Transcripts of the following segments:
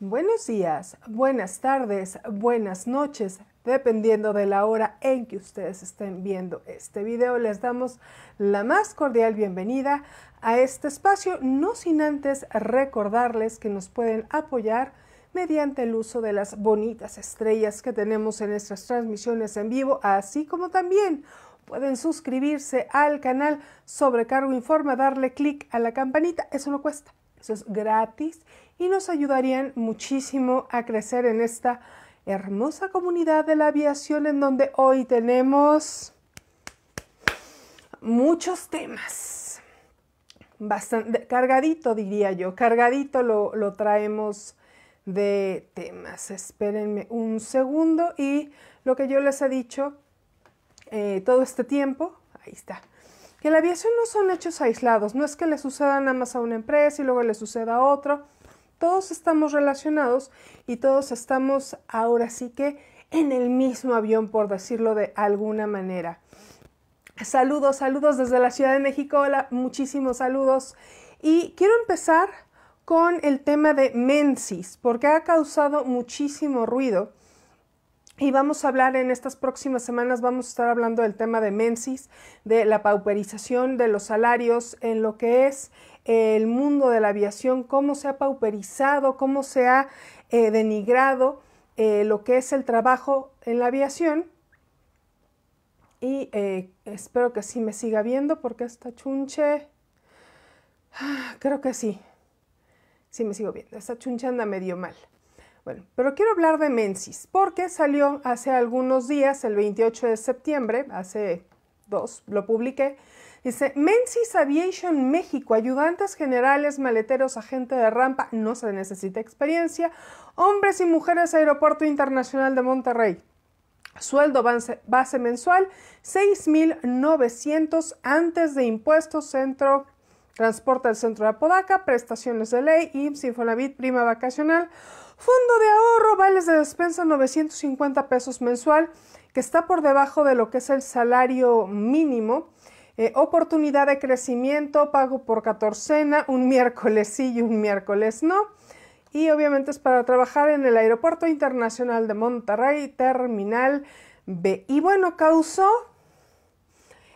Buenos días, buenas tardes, buenas noches. Dependiendo de la hora en que ustedes estén viendo este video, les damos la más cordial bienvenida a este espacio, no sin antes recordarles que nos pueden apoyar mediante el uso de las bonitas estrellas que tenemos en nuestras transmisiones en vivo, así como también pueden suscribirse al canal Sobrecargo Informa, darle clic a la campanita, eso no cuesta, eso es gratis y nos ayudarían muchísimo a crecer en esta hermosa comunidad de la aviación en donde hoy tenemos muchos temas. Bastante cargadito, diría yo. Cargadito lo, traemos de temas. Espérenme un segundo y lo que yo les he dicho eh, todo este tiempo, ahí está, que la aviación no son hechos aislados, no es que le suceda nada más a una empresa y luego le suceda a otro todos estamos relacionados y todos estamos ahora sí que en el mismo avión, por decirlo de alguna manera. Saludos, saludos desde la Ciudad de México, hola, muchísimos saludos. Y quiero empezar con el tema de Mensis, porque ha causado muchísimo ruido. Y vamos a hablar en estas próximas semanas, vamos a estar hablando del tema de Mensis, de la pauperización de los salarios en lo que es el mundo de la aviación, cómo se ha pauperizado, cómo se ha eh, denigrado eh, lo que es el trabajo en la aviación. Y eh, espero que sí me siga viendo porque esta chunche, ah, creo que sí, sí me sigo viendo, esta chunche anda medio mal. Bueno, pero quiero hablar de Mensis porque salió hace algunos días, el 28 de septiembre, hace dos, lo publiqué, Dice, Menzies Aviation México, ayudantes generales, maleteros, agente de rampa, no se necesita experiencia, hombres y mujeres, Aeropuerto Internacional de Monterrey. Sueldo base, base mensual 6.900 antes de impuestos, centro Transporte al centro de Apodaca, prestaciones de ley, IMSS, Infonavit, prima vacacional, fondo de ahorro, vales de despensa 950 pesos mensual, que está por debajo de lo que es el salario mínimo. Eh, oportunidad de crecimiento, pago por catorcena, un miércoles sí y un miércoles no. Y obviamente es para trabajar en el Aeropuerto Internacional de Monterrey, Terminal B. Y bueno, causó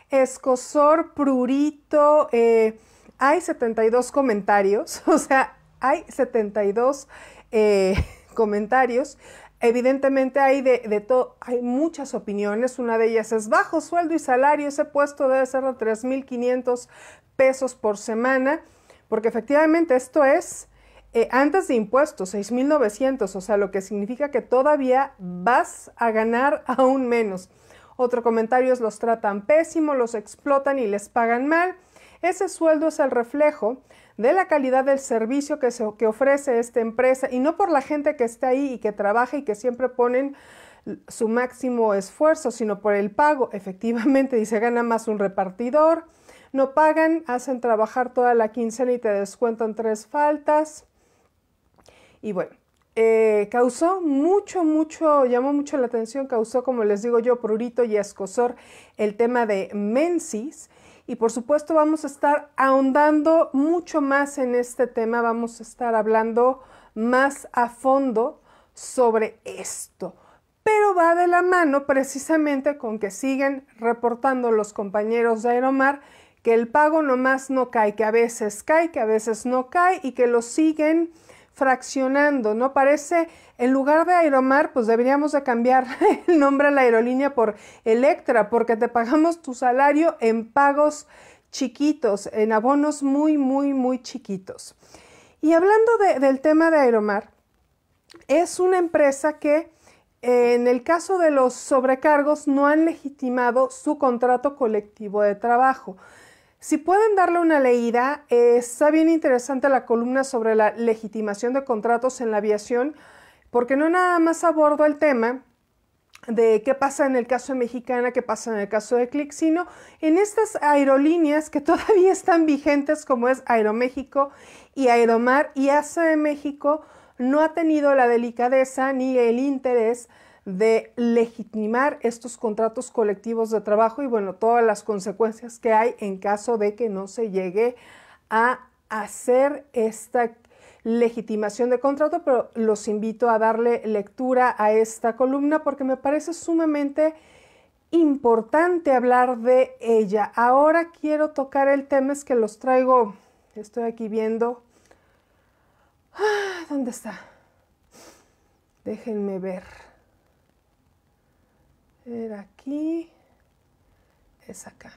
escosor, prurito, eh, hay 72 comentarios, o sea, hay 72 eh, comentarios evidentemente hay de, todo, hay muchas opiniones, una de ellas es bajo sueldo y salario, ese puesto debe ser de 3.500 pesos por semana, porque efectivamente esto es eh, antes de impuestos, 6.900, o sea, lo que significa que todavía vas a ganar aún menos. Otro comentario es los tratan pésimo, los explotan y les pagan mal. Ese sueldo es el reflejo de la calidad del servicio que, se, que ofrece esta empresa y no por la gente que está ahí y que trabaja y que siempre ponen su máximo esfuerzo, sino por el pago. Efectivamente, y se gana más un repartidor, no pagan, hacen trabajar toda la quincena y te descuentan tres faltas. Y bueno, eh, causó mucho, mucho, llamó mucho la atención, causó, como les digo yo, prurito y escosor el tema de Mensis, y por supuesto vamos a estar ahondando mucho más en este tema, vamos a estar hablando más a fondo sobre esto. Pero va de la mano precisamente con que siguen reportando los compañeros de Aeromar que el pago nomás no cae, que a veces cae, que a veces no cae y que lo siguen fraccionando, ¿no? Parece, en lugar de Aeromar, pues deberíamos de cambiar el nombre a la aerolínea por Electra, porque te pagamos tu salario en pagos chiquitos, en abonos muy, muy, muy chiquitos. Y hablando del tema de Aeromar, es una empresa que eh, en el caso de los sobrecargos no han legitimado su contrato colectivo de trabajo. Si pueden darle una leída, eh, está bien interesante la columna sobre la legitimación de contratos en la aviación, porque no nada más abordo el tema de qué pasa en el caso de Mexicana, qué pasa en el caso de Click, sino en estas aerolíneas que todavía están vigentes como es Aeroméxico y Aeromar y ACE de México, no ha tenido la delicadeza ni el interés de legitimar estos contratos colectivos de trabajo y bueno, todas las consecuencias que hay en caso de que no se llegue a hacer esta legitimación de contrato, pero los invito a darle lectura a esta columna porque me parece sumamente importante hablar de ella. Ahora quiero tocar el tema, es que los traigo, estoy aquí viendo. Ah, ¿Dónde está? Déjenme ver. Era aquí, es acá.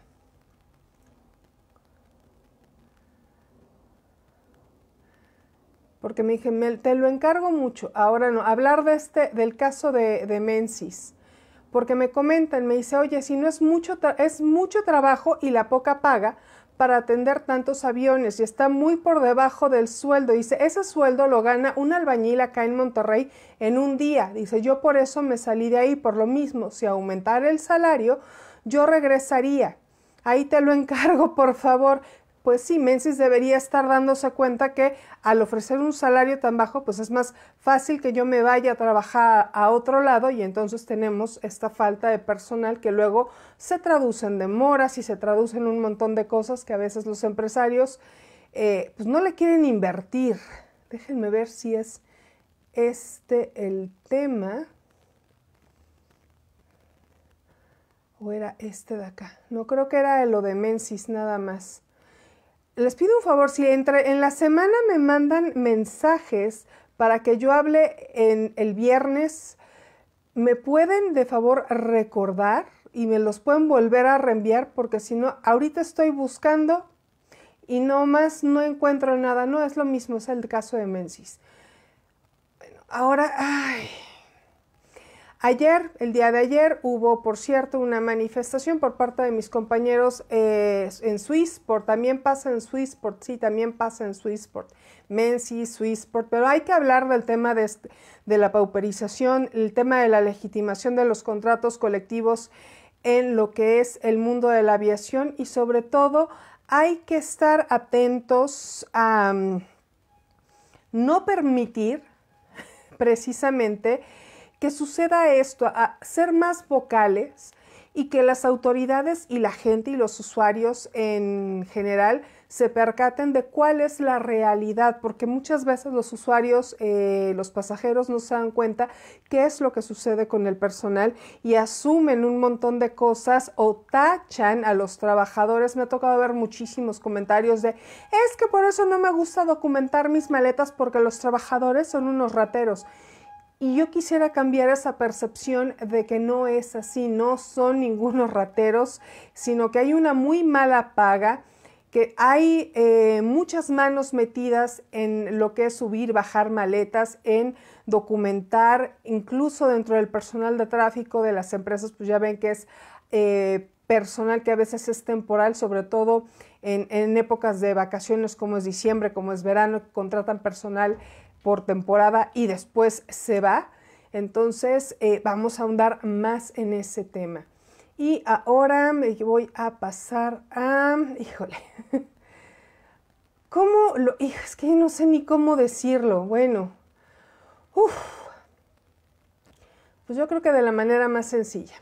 Porque me dije, me, te lo encargo mucho. Ahora no, hablar de este, del caso de, de Mensis porque me comentan, me dice, oye, si no es mucho, es mucho trabajo y la poca paga, para atender tantos aviones y está muy por debajo del sueldo. Dice, ese sueldo lo gana un albañil acá en Monterrey en un día. Dice, yo por eso me salí de ahí, por lo mismo, si aumentara el salario, yo regresaría. Ahí te lo encargo, por favor pues sí, Menzies debería estar dándose cuenta que al ofrecer un salario tan bajo, pues es más fácil que yo me vaya a trabajar a otro lado y entonces tenemos esta falta de personal que luego se traduce en demoras y se traduce en un montón de cosas que a veces los empresarios eh, pues no le quieren invertir. Déjenme ver si es este el tema. ¿O era este de acá? No creo que era lo de Menzies nada más les pido un favor, si entre en la semana me mandan mensajes para que yo hable en el viernes, me pueden de favor recordar y me los pueden volver a reenviar porque si no, ahorita estoy buscando y no más no encuentro nada. No es lo mismo, es el caso de Mensis. Bueno, ahora, ay. Ayer, el día de ayer, hubo, por cierto, una manifestación por parte de mis compañeros eh, en Swissport. También pasa en Swissport, sí, también pasa en Swissport. Menzi, Swissport. Pero hay que hablar del tema este, de, la pauperización, el tema de la legitimación de los contratos colectivos en lo que es el mundo de la aviación y sobre todo hay que estar atentos a mm, no permitir precisamente que suceda esto, a ser más vocales y que las autoridades y la gente y los usuarios en general se percaten de cuál es la realidad, porque muchas veces los usuarios, eh, los pasajeros no se dan cuenta qué es lo que sucede con el personal y asumen un montón de cosas o tachan a los trabajadores. Me ha tocado ver muchísimos comentarios de, es que por eso no me gusta documentar mis maletas porque los trabajadores son unos rateros. Y yo quisiera cambiar esa percepción de que no es así, no son ningunos rateros, sino que hay una muy mala paga, que hay eh, muchas manos metidas en lo que es subir, bajar maletas, en documentar, incluso dentro del personal de tráfico de las empresas, pues ya ven que es... Eh, personal que a veces es temporal, sobre todo en, en, épocas de vacaciones como es diciembre, como es verano, contratan personal por temporada y después se va. Entonces eh, vamos a ahondar más en ese tema. Y ahora me voy a pasar a... Híjole. ¿Cómo lo...? Es que no sé ni cómo decirlo. Bueno. Pues yo creo que de la manera más sencilla.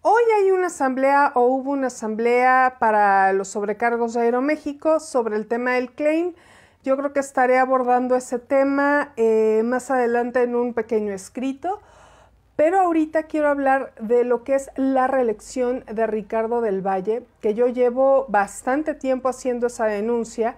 Hoy hay una asamblea o hubo una asamblea para los sobrecargos de Aeroméxico sobre el tema del claim. Yo creo que estaré abordando ese tema eh, más adelante en un pequeño escrito, pero ahorita quiero hablar de lo que es la reelección de Ricardo del Valle, que yo llevo bastante tiempo haciendo esa denuncia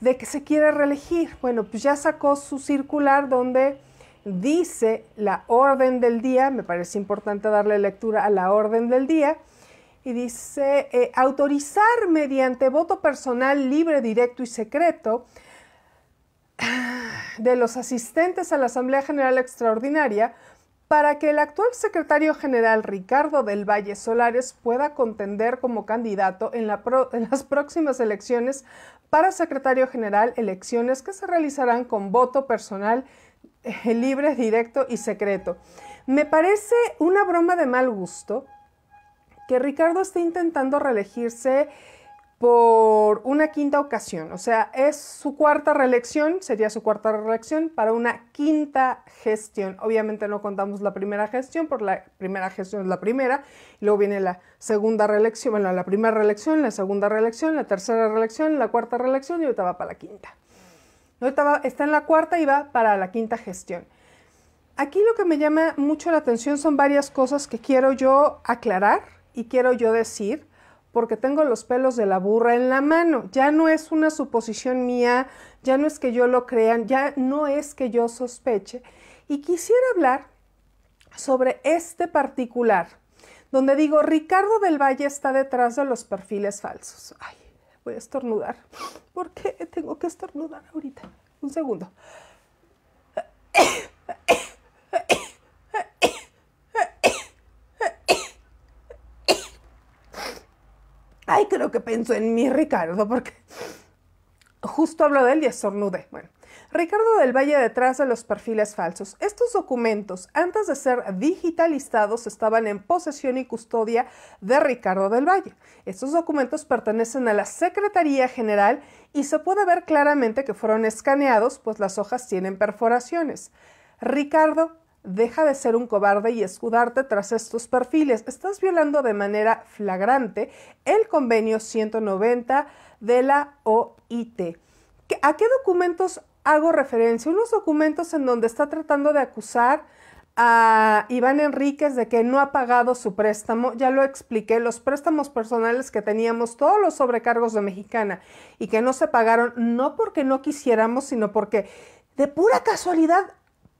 de que se quiere reelegir. Bueno, pues ya sacó su circular donde dice la orden del día, me parece importante darle lectura a la orden del día, y dice eh, autorizar mediante voto personal libre, directo y secreto de los asistentes a la Asamblea General Extraordinaria para que el actual secretario general Ricardo del Valle Solares pueda contender como candidato en, las próximas elecciones para secretario general, elecciones que se realizarán con voto personal eh, libre, directo y secreto. Me parece una broma de mal gusto que Ricardo está intentando reelegirse por una quinta ocasión. O sea, es su cuarta reelección, sería su cuarta reelección para una quinta gestión. Obviamente no contamos la primera gestión, porque la primera gestión es la primera, luego viene la segunda reelección, bueno, la primera reelección, la segunda reelección, la tercera reelección, la cuarta reelección y ahorita va para la quinta. Ahorita está en la cuarta y va para la quinta gestión. Aquí lo que me llama mucho la atención son varias cosas que quiero yo aclarar y quiero yo decir, porque tengo los pelos de la burra en la mano. Ya no es una suposición mía, ya no es que yo lo crean, ya no es que yo sospeche. Y quisiera hablar sobre este particular, donde digo, Ricardo del Valle está detrás de los perfiles falsos. Ay, voy a estornudar. ¿Por qué tengo que estornudar ahorita? Un segundo. Ay, creo que pienso en mi Ricardo, porque justo habló de él y estornudé. Bueno, Ricardo del Valle detrás de los perfiles falsos. Estos documentos, antes de ser digitalizados, estaban en posesión y custodia de Ricardo del Valle. Estos documentos pertenecen a la Secretaría General y se puede ver claramente que fueron escaneados, pues las hojas tienen perforaciones. Ricardo Deja de ser un cobarde y escudarte tras estos perfiles. Estás violando de manera flagrante el convenio 190 de la OIT. ¿A qué documentos hago referencia? Unos documentos en donde está tratando de acusar a Iván Enríquez de que no ha pagado su préstamo. Ya lo expliqué, los préstamos personales que teníamos, todos los sobrecargos de Mexicana y que no se pagaron, no porque no quisiéramos, sino porque de pura casualidad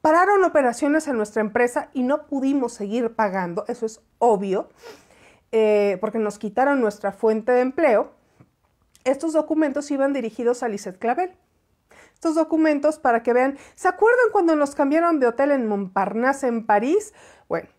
Pararon operaciones en nuestra empresa y no pudimos seguir pagando, eso es obvio, eh, porque nos quitaron nuestra fuente de empleo. Estos documentos iban dirigidos a Lisette Clavel. Estos documentos para que vean, ¿se acuerdan cuando nos cambiaron de hotel en Montparnasse, en París? Bueno,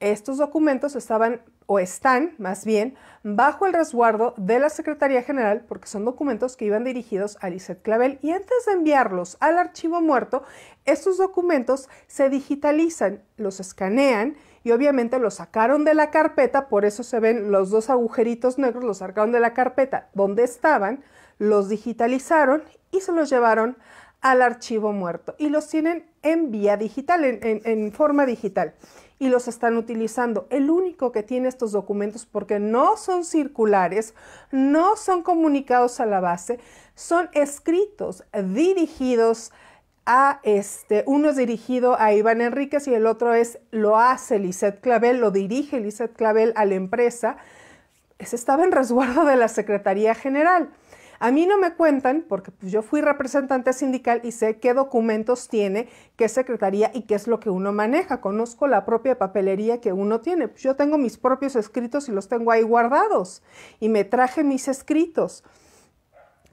estos documentos estaban o están más bien bajo el resguardo de la Secretaría General porque son documentos que iban dirigidos a Lisette Clavel y antes de enviarlos al archivo muerto, estos documentos se digitalizan, los escanean y obviamente los sacaron de la carpeta, por eso se ven los dos agujeritos negros, los sacaron de la carpeta donde estaban, los digitalizaron y se los llevaron al archivo muerto y los tienen en vía digital, en forma digital y los están utilizando. El único que tiene estos documentos, porque no son circulares, no son comunicados a la base, son escritos, dirigidos a este, uno es dirigido a Iván Enríquez y el otro es, lo hace Lisette Clavel, lo dirige Lisette Clavel a la empresa, ese estaba en resguardo de la Secretaría General. A mí no me cuentan porque pues, yo fui representante sindical y sé qué documentos tiene, qué secretaría y qué es lo que uno maneja. Conozco la propia papelería que uno tiene. yo tengo mis propios escritos y los tengo ahí guardados y me traje mis escritos.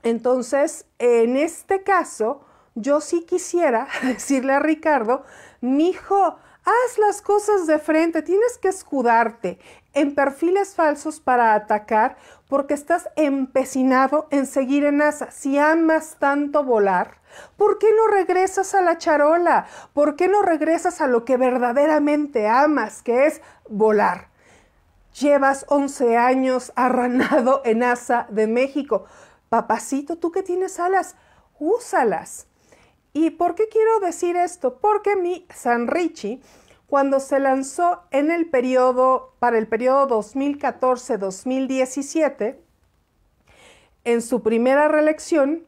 Entonces, en este caso, yo sí quisiera decirle a Ricardo, mi hijo, haz las cosas de frente, tienes que escudarte en perfiles falsos para atacar porque estás empecinado en seguir en asa. Si amas tanto volar, ¿por qué no regresas a la charola? ¿Por qué no regresas a lo que verdaderamente amas, que es volar? Llevas 11 años arranado en asa de México. Papacito, tú que tienes alas, úsalas. ¿Y por qué quiero decir esto? Porque mi san Richie cuando se lanzó en el periodo, para el periodo 2014-2017, en su primera reelección,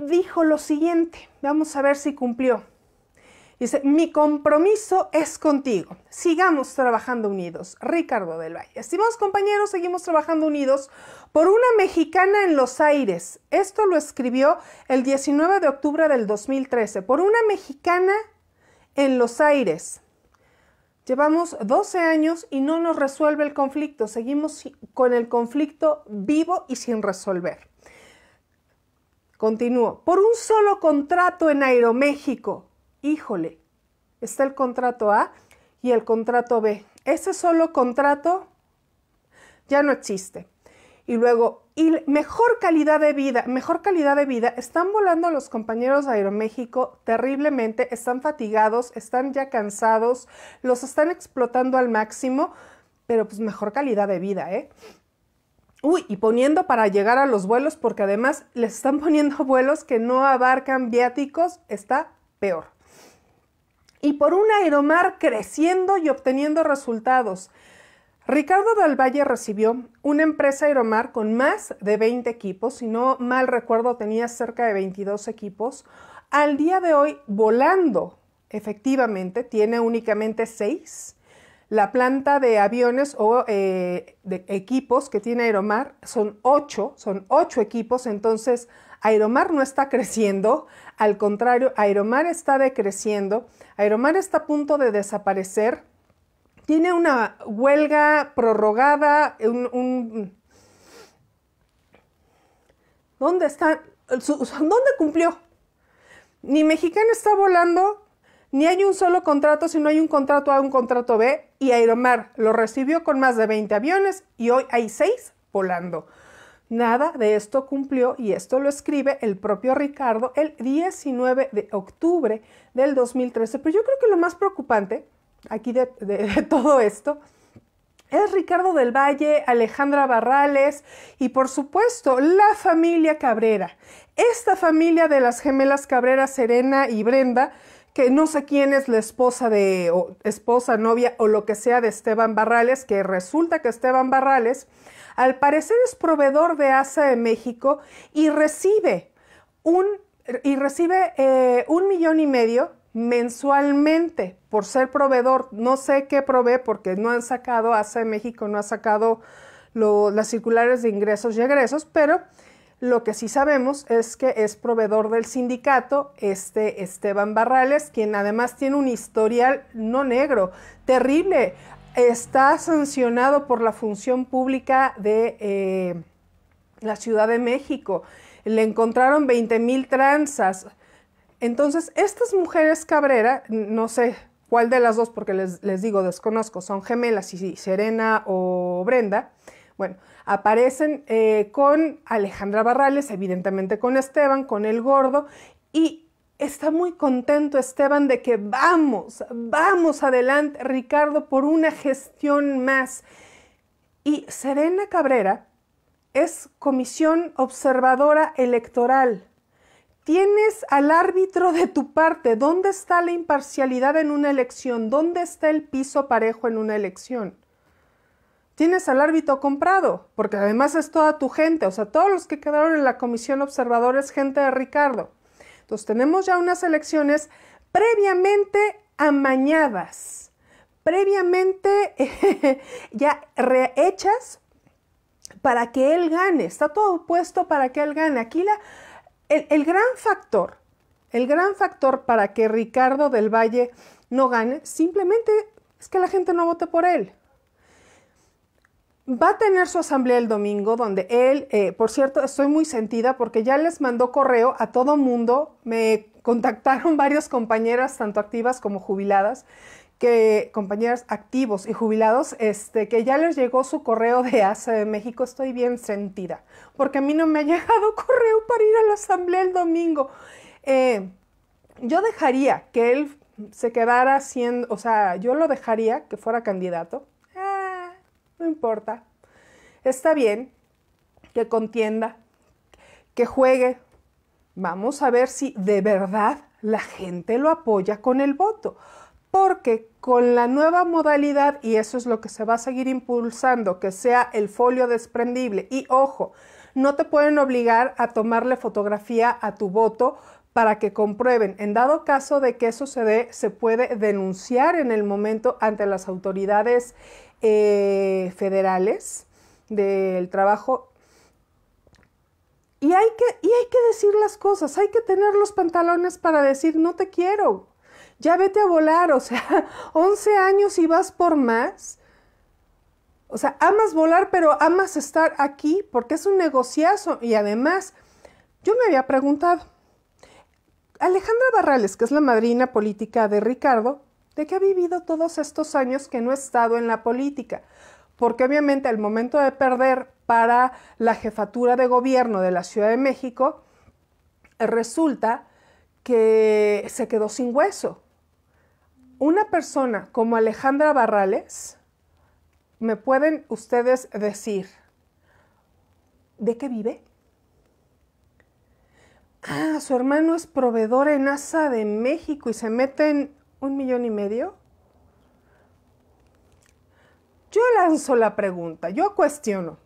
dijo lo siguiente, vamos a ver si cumplió. Dice, mi compromiso es contigo. Sigamos trabajando unidos. Ricardo del Valle. Estimados compañeros, seguimos trabajando unidos por una mexicana en los aires. Esto lo escribió el 19 de octubre del 2013. Por una mexicana en los aires. Llevamos 12 años y no nos resuelve el conflicto. Seguimos con el conflicto vivo y sin resolver. Continúo. Por un solo contrato en Aeroméxico. Híjole, está el contrato A y el contrato B. Ese solo contrato ya no existe. Y luego y mejor calidad de vida, mejor calidad de vida. Están volando los compañeros de Aeroméxico terriblemente, están fatigados, están ya cansados, los están explotando al máximo, pero pues mejor calidad de vida, ¿eh? Uy, y poniendo para llegar a los vuelos, porque además les están poniendo vuelos que no abarcan viáticos, está peor. Y por un aeromar creciendo y obteniendo resultados. Ricardo del Valle recibió una empresa Aeromar con más de 20 equipos, si no mal recuerdo tenía cerca de 22 equipos. Al día de hoy, volando, efectivamente, tiene únicamente 6. La planta de aviones o eh, de equipos que tiene Aeromar son 8, son 8 equipos, entonces Aeromar no está creciendo, al contrario, Aeromar está decreciendo, Aeromar está a punto de desaparecer tiene una huelga prorrogada, un, ¿Dónde está? ¿Dónde cumplió? Ni Mexicana está volando, ni hay un solo contrato, si hay un contrato A, un contrato B, y Aeromar lo recibió con más de 20 aviones y hoy hay seis volando. Nada de esto cumplió y esto lo escribe el propio Ricardo el 19 de octubre del 2013. Pero yo creo que lo más preocupante aquí de, todo esto es Ricardo del Valle, Alejandra Barrales y por supuesto la familia Cabrera. Esta familia de las gemelas Cabrera, Serena y Brenda, que no sé quién es la esposa de esposa, novia o lo que sea de Esteban Barrales, que resulta que Esteban Barrales al parecer es proveedor de ASA de México y recibe un y recibe eh, un millón y medio mensualmente por ser proveedor. No sé qué provee porque no han sacado, hace México no ha sacado las circulares de ingresos y egresos, pero lo que sí sabemos es que es proveedor del sindicato este Esteban Barrales, quien además tiene un historial no negro, terrible. Está sancionado por la función pública de eh, la Ciudad de México. Le encontraron 20 mil tranzas entonces, estas mujeres Cabrera, no sé cuál de las dos, porque les, digo, desconozco, son gemelas, y, Serena o Brenda, bueno, aparecen eh, con Alejandra Barrales, evidentemente con Esteban, con el gordo, y está muy contento Esteban de que vamos, vamos adelante, Ricardo, por una gestión más. Y Serena Cabrera es comisión observadora electoral. Tienes al árbitro de tu parte. ¿Dónde está la imparcialidad en una elección? ¿Dónde está el piso parejo en una elección? Tienes al árbitro comprado, porque además es toda tu gente, o sea, todos los que quedaron en la comisión observadora es gente de Ricardo. Entonces tenemos ya unas elecciones previamente amañadas, previamente ya rehechas para que él gane. Está todo puesto para que él gane. Aquí la, el, gran factor, el gran factor para que Ricardo del Valle no gane, simplemente es que la gente no vote por él. Va a tener su asamblea el domingo, donde él, eh, por cierto, estoy muy sentida porque ya les mandó correo a todo mundo. Me contactaron varias compañeras, tanto activas como jubiladas, que compañeros activos y jubilados, este, que ya les llegó su correo de ASA de México, estoy bien sentida, porque a mí no me ha llegado correo para ir a la asamblea el domingo. Eh, yo dejaría que él se quedara siendo, o sea, yo lo dejaría que fuera candidato. Ah, no importa. Está bien que contienda, que juegue. Vamos a ver si de verdad la gente lo apoya con el voto porque con la nueva modalidad, y eso es lo que se va a seguir impulsando, que sea el folio desprendible, y ojo, no te pueden obligar a tomarle fotografía a tu voto para que comprueben. En dado caso de que eso se dé, se puede denunciar en el momento ante las autoridades eh, federales del trabajo. Y hay, que, y hay que decir las cosas, hay que tener los pantalones para decir no te quiero, ya vete a volar, o sea, 11 años y vas por más. O sea, amas volar, pero amas estar aquí porque es un negociazo. Y además, yo me había preguntado, Alejandra Barrales, que es la madrina política de Ricardo, de qué ha vivido todos estos años que no ha estado en la política, porque obviamente al momento de perder para la jefatura de gobierno de la Ciudad de México, resulta que se quedó sin hueso una persona como Alejandra Barrales, me pueden ustedes decir, ¿de qué vive? Ah, su hermano es proveedor en ASA de México y se mete en un millón y medio. Yo lanzo la pregunta, yo cuestiono.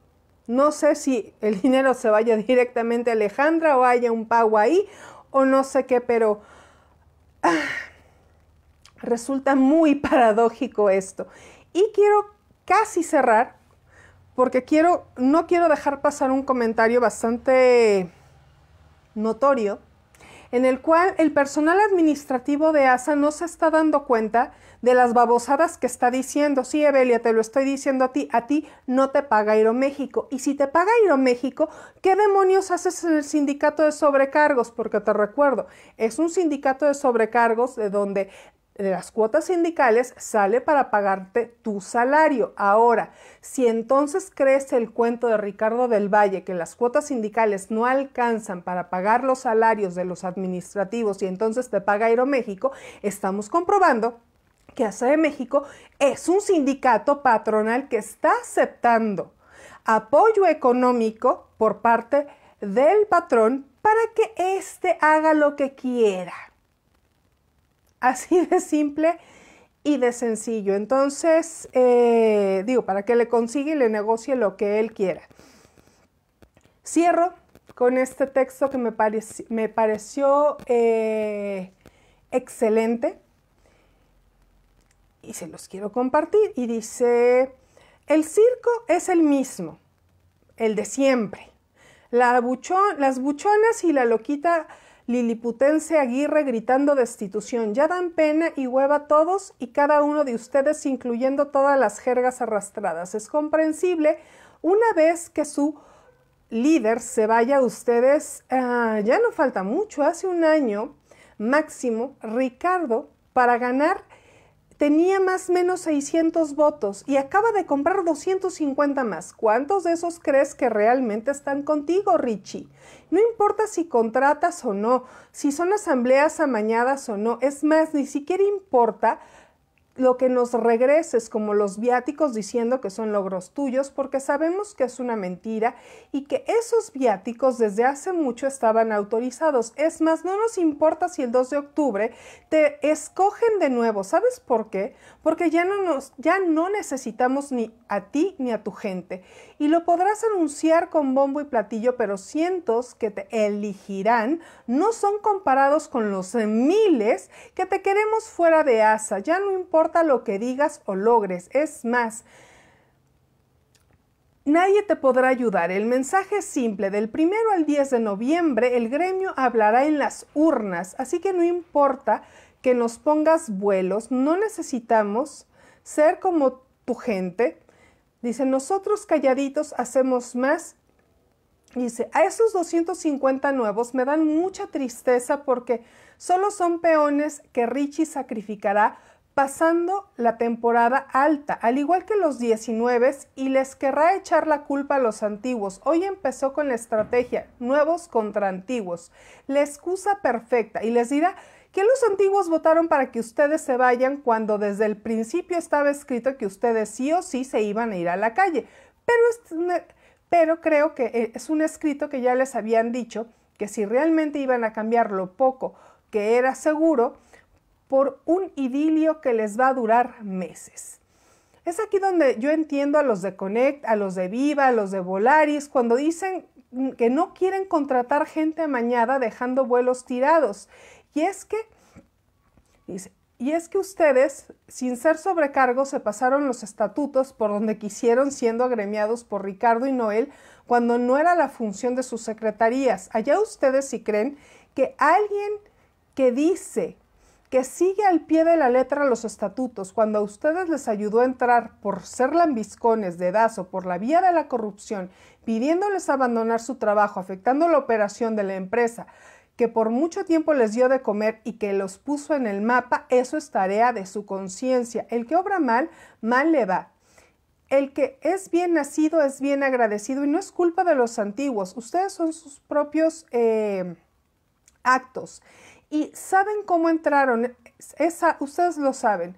No sé si el dinero se vaya directamente a Alejandra o haya un pago ahí o no sé qué, pero... Ah, Resulta muy paradójico esto. Y quiero casi cerrar porque quiero, no quiero dejar pasar un comentario bastante notorio en el cual el personal administrativo de ASA no se está dando cuenta de las babosadas que está diciendo. Sí, Evelia, te lo estoy diciendo a ti, a ti no te paga Aeroméxico. Y si te paga Aeroméxico, ¿qué demonios haces en el sindicato de sobrecargos? Porque te recuerdo, es un sindicato de sobrecargos de donde de las cuotas sindicales sale para pagarte tu salario. Ahora, si entonces crees el cuento de Ricardo del Valle que las cuotas sindicales no alcanzan para pagar los salarios de los administrativos y entonces te paga Aeroméxico, estamos comprobando que hace México es un sindicato patronal que está aceptando apoyo económico por parte del patrón para que éste haga lo que quiera. Así de simple y de sencillo. Entonces, eh, digo, para que le consiga y le negocie lo que él quiera. Cierro con este texto que me, pareció eh, excelente y se los quiero compartir. Y dice, el circo es el mismo, el de siempre. las buchonas y la loquita Liliputense Aguirre gritando destitución. Ya dan pena y hueva todos y cada uno de ustedes, incluyendo todas las jergas arrastradas. Es comprensible una vez que su líder se vaya a ustedes, ah, ya no falta mucho, hace un año máximo, Ricardo, para ganar tenía más o menos 600 votos y acaba de comprar 250 más. ¿Cuántos de esos crees que realmente están contigo, Richie? No importa si contratas o no, si son asambleas amañadas o no, es más, ni siquiera importa lo que nos regreses como los viáticos diciendo que son logros tuyos, porque sabemos que es una mentira y que esos viáticos desde hace mucho estaban autorizados. Es más, no nos importa si el 2 de octubre te escogen de nuevo. ¿Sabes por qué? Porque ya no, nos, ya no necesitamos ni a ti ni a tu gente y lo podrás anunciar con bombo y platillo, pero cientos que te elegirán no son comparados con los miles que te queremos fuera de asa. Ya no importa lo que digas o logres, es más, Nadie te podrá ayudar. El mensaje es simple. Del primero al 10 de noviembre el gremio hablará en las urnas, así que no importa que nos pongas vuelos, no necesitamos ser como tu gente. Dice, nosotros calladitos hacemos más. Dice, a esos 250 nuevos me dan mucha tristeza porque solo son peones que Richie sacrificará pasando la temporada alta, al igual que los 19, y les querrá echar la culpa a los antiguos. Hoy empezó con la estrategia, nuevos contra antiguos, la excusa perfecta, y les dirá que los antiguos votaron para que ustedes se vayan cuando desde el principio estaba escrito que ustedes sí o sí se iban a ir a la calle. Pero, creo que eh, es un escrito que ya les habían dicho que si realmente iban a cambiar lo poco que era seguro, por un idilio que les va a durar meses. Es aquí donde yo entiendo a los de Connect, a los de Viva, a los de Volaris, cuando dicen que no quieren contratar gente amañada dejando vuelos tirados y es que, dice, y es que ustedes, sin ser sobrecargos, se pasaron los estatutos por donde quisieron siendo agremiados por Ricardo y Noel cuando no era la función de sus secretarías. Allá ustedes si creen que alguien que dice que sigue al pie de la letra los estatutos cuando a ustedes les ayudó a entrar por ser lambiscones, de o por la vía de la corrupción, pidiéndoles abandonar su trabajo, afectando la operación de la empresa, que por mucho tiempo les dio de comer y que los puso en el mapa, eso es tarea de su conciencia. El que obra mal, mal le va. El que es bien nacido es bien agradecido y no es culpa de los antiguos. Ustedes son sus propios eh, actos. Y saben cómo entraron, Esa, ustedes lo saben.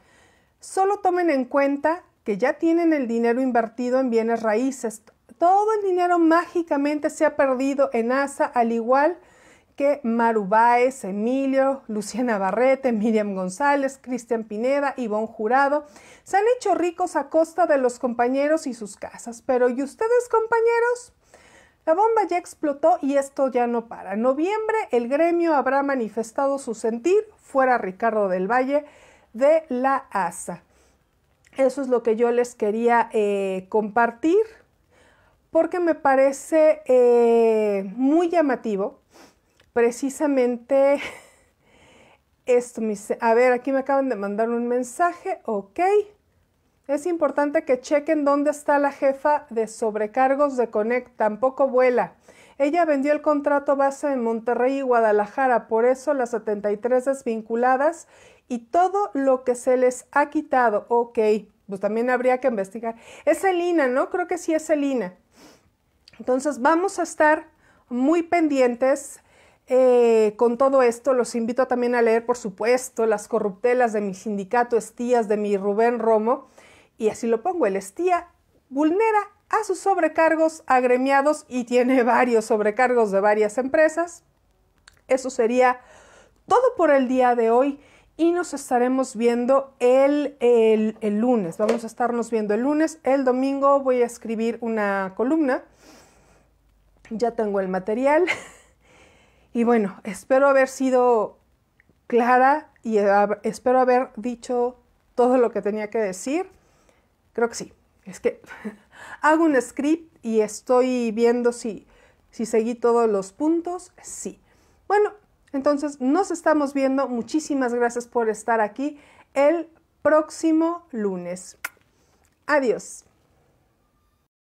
Solo tomen en cuenta que ya tienen el dinero invertido en bienes raíces. Todo el dinero mágicamente se ha perdido en ASA, al igual que que Maru Emilio, Luciana Barrete, Miriam González, Cristian Pineda, Iván Jurado se han hecho ricos a costa de los compañeros y sus casas. Pero ¿y ustedes, compañeros? La bomba ya explotó y esto ya no para. En noviembre el gremio habrá manifestado su sentir fuera Ricardo del Valle de la ASA. Eso es lo que yo les quería eh, compartir porque me parece eh, muy llamativo precisamente esto. a ver, aquí me acaban de mandar un mensaje, ok. Es importante que chequen dónde está la jefa de sobrecargos de connect tampoco vuela. Ella vendió el contrato base en Monterrey y Guadalajara, por eso las 73 desvinculadas y todo lo que se les ha quitado. Ok, pues también habría que investigar. Es el ¿no? Creo que sí es el Entonces vamos a estar muy pendientes eh, con todo esto, los invito también a leer, por supuesto, Las corruptelas de mi sindicato Estías de mi Rubén Romo. Y así lo pongo, el Estía vulnera a sus sobrecargos agremiados y tiene varios sobrecargos de varias empresas. Eso sería todo por el día de hoy y nos estaremos viendo el lunes. Vamos a estarnos viendo el lunes. El domingo voy a escribir una columna. Ya tengo el material. Y bueno, espero haber sido clara y espero haber dicho todo lo que tenía que decir. Creo que sí. Es que hago un script y estoy viendo si, si seguí todos los puntos. Sí. Bueno, entonces nos estamos viendo. Muchísimas gracias por estar aquí el próximo lunes. Adiós.